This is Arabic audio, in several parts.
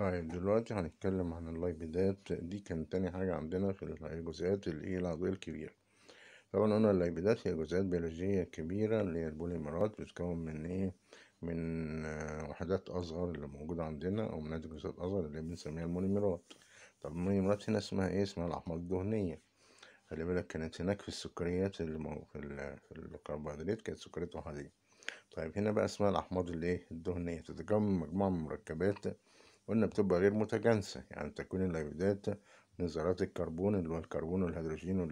طيب دلوقتي هنتكلم عن اللايبيدات دي كانت تاني حاجة عندنا في الجزيئات الإيه العضوية الكبيرة طبعا قلنا اللايبيدات هي جزيئات بيولوجية كبيرة اللي هي البوليمرات بتتكون من إيه من آه، وحدات أصغر اللي موجودة عندنا أو من جزيئات أصغر اللي بنسميها المونيمرات طب المونيمرات هنا اسمها إيه اسمها الأحماض الدهنية خلي بالك كانت هناك في السكريات اللي مو في الكربوهيدرات كانت سكريات وحدية طيب هنا بقى اسمها الأحماض الإيه الدهنية تتكون من مجموعة من مركبات قلنا بتبقى غير متجانسة يعني تكون الأيودات من ذرات الكربون اللي هو الكربون والهيدروجين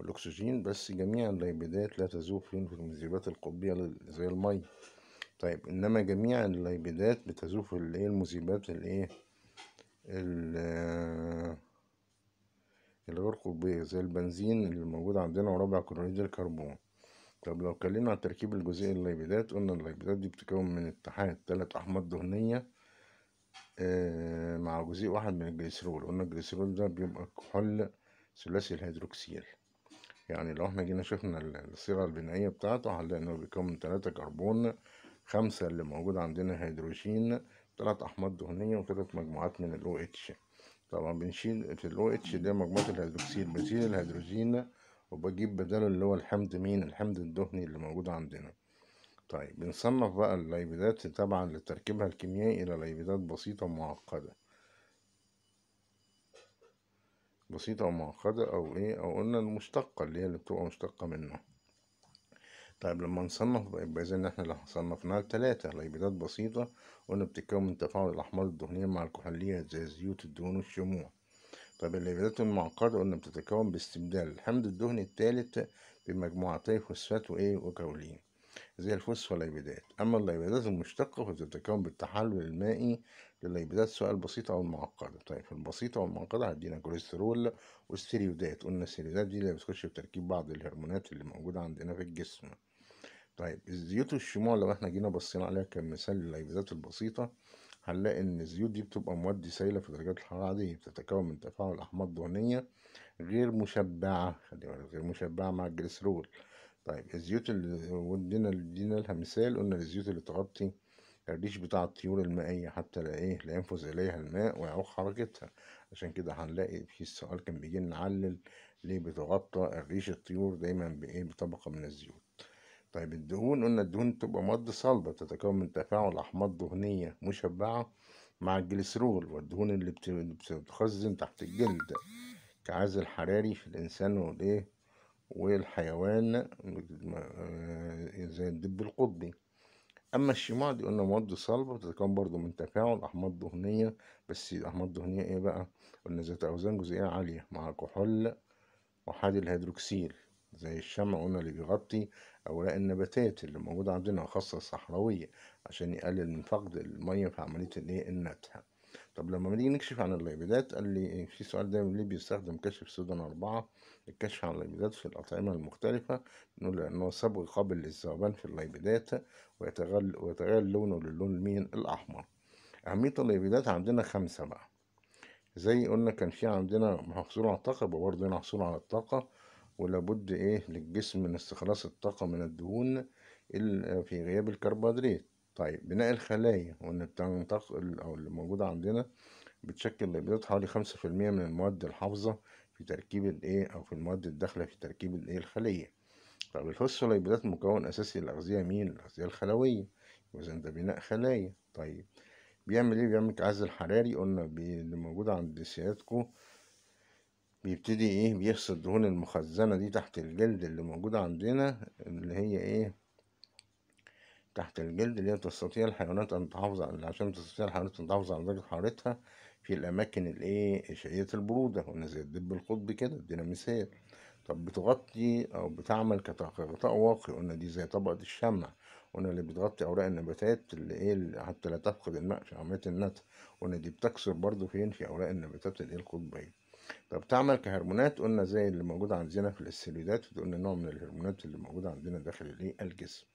والأكسجين بس جميع اللايبيدات لا تذوب في المذيبات القطبية زي المية طيب إنما جميع اللايبيدات بتذوب في الإيه المذيبات الإيه الغير قطبية زي البنزين اللي موجود عندنا وربع كلوريد الكربون طب لو اتكلمنا عن تركيب الجزيء اللايبيدات قلنا اللايبيدات دي بتتكون من اتحاد تلات أحماض دهنية آه، مع جزيء واحد من الجليسرول قلنا الجليسرول ده بيبقى كحول ثلاثي الهيدروكسيل يعني لو احنا جينا شفنا الصيغة البنائية بتاعته هنلاقي انه بيكون من تلاتة كربون خمسة اللي موجود عندنا هيدروجين تلات أحماض دهنية وتلات مجموعات من الـ OH طبعا بنشيل في الـ OH ده مجموعة الهيدروكسيل بشيل الهيدروجين وبجيب بداله اللي هو الحمض مين الحمض الدهني اللي موجود عندنا طيب بنصنف بقى الليبيدات تبعا لتركيبها الكيميائي إلى ليبيدات بسيطة ومعقدة بسيطة ومعقدة أو إيه أو قلنا المشتقة اللي هي اللي بتبقى مشتقة منه طيب لما نصنف يبقى إذا إحنا لو صنفناها لتلاتة ليبيدات بسيطة قلنا بتتكون من تفاعل الأحماض الدهنية مع الكحوليات زي زيوت الدهون والشموع طيب الليبيدات المعقدة قلنا بتتكون باستبدال الحمض الدهني التالت بمجموعتي فوسفات وإيه وكولين زي الفوسفوليبيدات والليبيدات أما الليبيدات المشتقة فتتكون بالتحلل المائي للليبيدات سواء البسيطة أو المعقدة طيب في البسيطة والمعقدة هدينا كوليسترول والستيريودات قلنا الستيريودات دي اللي بتخش في تركيب بعض الهرمونات اللي موجودة عندنا في الجسم طيب الزيوت والشموع لو احنا جينا بصينا عليها كمثال للليبيدات البسيطة هنلاقي ان الزيوت دي بتبقى مواد سائلة في درجات الحرارة عاديه بتتكون من تفاعل أحماض دهنية غير مشبعة خلي بالك غير مشبعة مع الجليسرول طيب الزيوت اللي ودينا ادينا لها مثال قلنا الزيوت اللي تغطي الريش بتاع الطيور المائية حتى لا ايه لا ينفذ اليها الماء ويعوق حركتها عشان كده هنلاقي في السؤال كان بيجي نعلل ليه بتغطى الريش الطيور دايما بايه بطبقة من الزيوت طيب الدهون قلنا الدهون بتبقى مادة صلبة تتكون من تفاعل أحماض دهنية مشبعة مع الجليسرول والدهون اللي بتتخزن تحت الجلد كعازل حراري في الإنسان والإيه والحيوان آه، زي الدب القطبي اما الشماع دي قلنا مواد صلبه بتتكون برضو من تفاعل احماض دهنيه بس الاحماض الدهنيه ايه بقى قلنا ذات اوزان جزيئيه عاليه مع كحول وحاد الهيدروكسيل زي الشمع قلنا اللي بيغطي اوراق النباتات اللي موجوده عندنا خاصه الصحراويه عشان يقلل من فقد الميه في عمليه الايه النتها طب لما بنيجي نكشف عن الليبيدات قال لي إيه، في سؤال دايما ليه بيستخدم كشف سودان أربعة الكشف عن الليبيدات في الأطعمة المختلفة نقول إنه صبغ قابل للذوبان في الليبيدات ويتغير ويتغير لونه للون المين الأحمر أهمية الليبيدات عندنا خمسة بقى زي قلنا كان في عندنا محصول على الطاقة برضه محصول على الطاقة ولابد إيه للجسم من استخلاص الطاقة من الدهون في غياب الكربوهيدرات طيب بناء الخلايا وان بتنتقل أو اللي موجودة عندنا بتشكل بيض حوالي خمسة في المية من المواد الحافظة في تركيب الإيه أو في المواد الداخلة في تركيب الإيه الخلية طب الفوسفوليبيدات مكون أساسي للأغذية مين؟ الأغذية الخلوية إذا ده بناء خلايا طيب بيعمل إيه؟ بيعمل كعز الحراري قلنا اللي موجود عند سيادتكو بيبتدي ايه بيفصل الدهون المخزنه دي تحت الجلد اللي موجوده عندنا اللي هي ايه تحت الجلد اللي تستطيع الحيوانات أن تحافظ على عشان تستطيع الحيوانات أن تحافظ على درجة حرارتها في الأماكن الإيه شهيه البرودة قلنا زي الدب القطبي كده مثال طب بتغطي أو بتعمل كغطاء واقي قلنا دي زي طبقة الشمع قلنا اللي بتغطي أوراق النباتات اللي إيه حتى لا تفقد الماء في عملية النتع قلنا دي بتكسر برضو فين في أوراق النباتات الإيه القطبية طب تعمل كهرمونات قلنا زي اللي موجود عندنا في السيلولات وقلنا نوع من الهرمونات اللي موجود عندنا داخل الايه الجسم